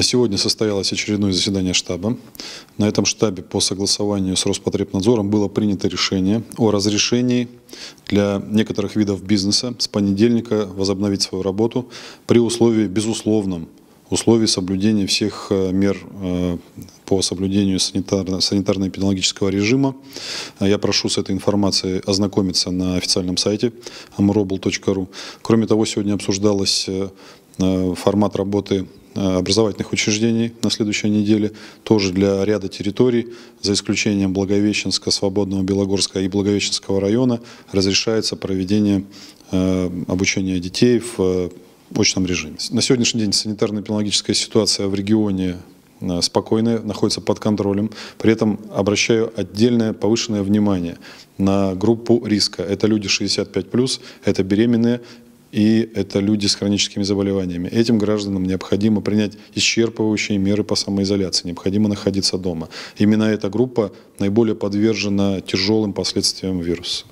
Сегодня состоялось очередное заседание штаба. На этом штабе по согласованию с Роспотребнадзором было принято решение о разрешении для некоторых видов бизнеса с понедельника возобновить свою работу при условии безусловном условии соблюдения всех э, мер э, по соблюдению санитарно-эпидемиологического режима. А я прошу с этой информацией ознакомиться на официальном сайте amrobl.ru. Кроме того, сегодня обсуждалось э, формат работы Э, образовательных учреждений на следующей неделе, тоже для ряда территорий, за исключением Благовещенска, Свободного, Белогорска и Благовещенского района, разрешается проведение э, обучения детей в э, очном режиме. На сегодняшний день санитарно-эпидемиологическая ситуация в регионе спокойная, находится под контролем. При этом обращаю отдельное повышенное внимание на группу риска. Это люди 65+, это беременные и это люди с хроническими заболеваниями. Этим гражданам необходимо принять исчерпывающие меры по самоизоляции, необходимо находиться дома. Именно эта группа наиболее подвержена тяжелым последствиям вируса.